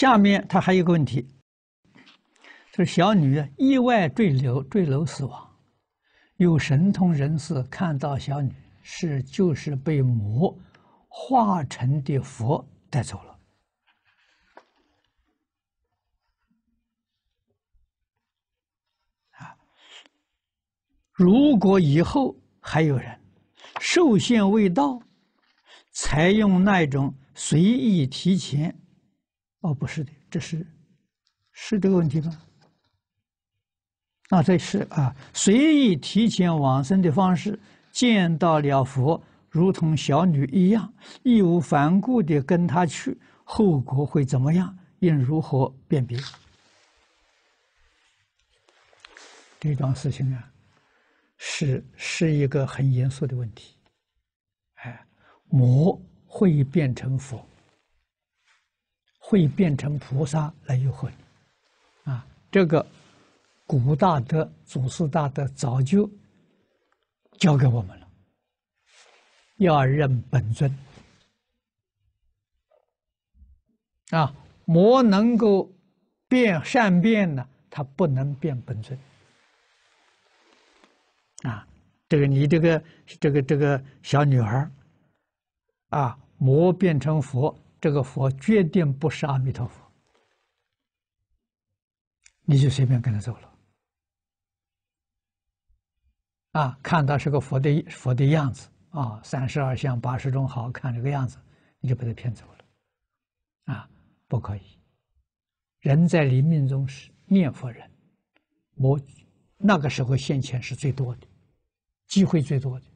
下面他还有个问题，就是小女意外坠楼，坠楼死亡。有神通人士看到小女是就是被魔化成的佛带走了。啊，如果以后还有人寿限未到，采用那种随意提前。哦，不是的，这是是这个问题吗？啊，这是啊，随意提前往生的方式见到了佛，如同小女一样义无反顾的跟他去，后果会怎么样？应如何辨别？这桩事情啊，是是一个很严肃的问题。哎，魔会变成佛。会变成菩萨来诱惑你，啊！这个古大德、祖师大德早就教给我们了，要认本尊啊！魔能够变善变呢，他不能变本尊啊！这个你这个这个这个小女儿啊，魔变成佛。这个佛决定不是阿弥陀佛，你就随便跟他走了啊？看他是个佛的佛的样子啊，三十二相八十种好，看这个样子你就把他骗走了啊？不可以！人在临命中时念佛人，我那个时候现前是最多的，机会最多的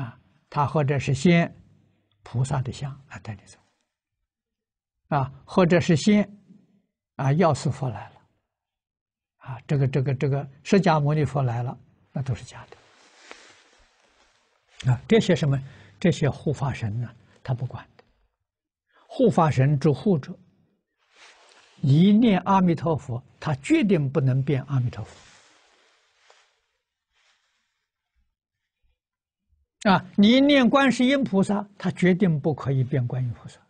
啊！他或者是先。菩萨的像来带你走，啊，或者是仙，啊，药师佛来了，啊，这个这个这个释迦牟尼佛来了，那都是假的，啊，这些什么这些护法神呢，他不管的，护法神之护者，一念阿弥陀佛，他决定不能变阿弥陀佛。啊！你念观世音菩萨，他绝对不可以变观音菩萨。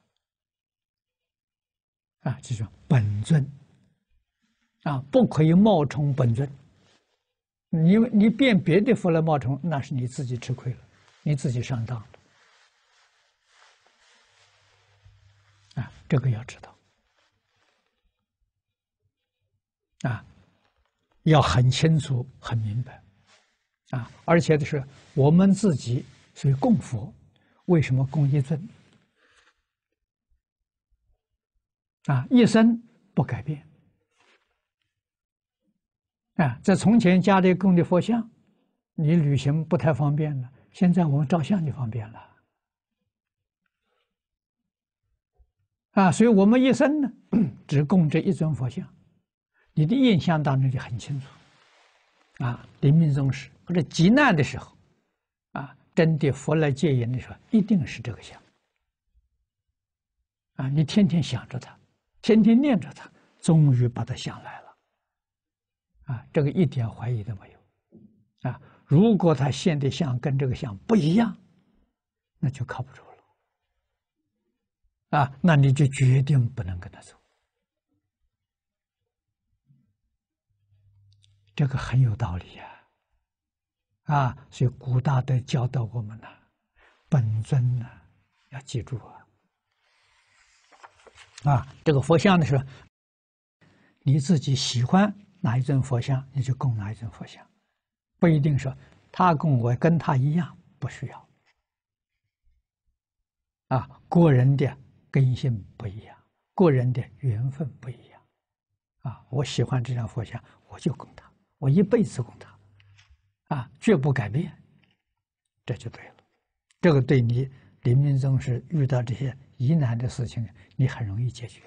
啊，记住，本尊。啊，不可以冒充本尊。你你变别的佛来冒充，那是你自己吃亏了，你自己上当了。啊，这个要知道。啊，要很清楚、很明白。啊，而且就是我们自己，所以供佛，为什么供一尊？啊，一生不改变。啊，在从前家里供的佛像，你旅行不太方便了；现在我们照相就方便了。啊，所以我们一生呢，只供这一尊佛像，你的印象当中就很清楚。啊，临命终时或者极难的时候，啊，真的佛来戒言的时候，一定是这个相。啊，你天天想着他，天天念着他，终于把他想来了。啊，这个一点怀疑都没有。啊，如果他现的相跟这个相不一样，那就靠不住了。啊，那你就决定不能跟他走。这个很有道理呀，啊，所以古大德教导我们呢，本尊呢要记住啊，啊，这个佛像的时候，你自己喜欢哪一尊佛像，你就供哪一尊佛像，不一定说他供我跟他一样不需要，啊，个人的根性不一样，个人的缘分不一样，啊，我喜欢这张佛像，我就供他。我一辈子供他，啊，绝不改变，这就对了。这个对你临终时遇到这些疑难的事情，你很容易解决。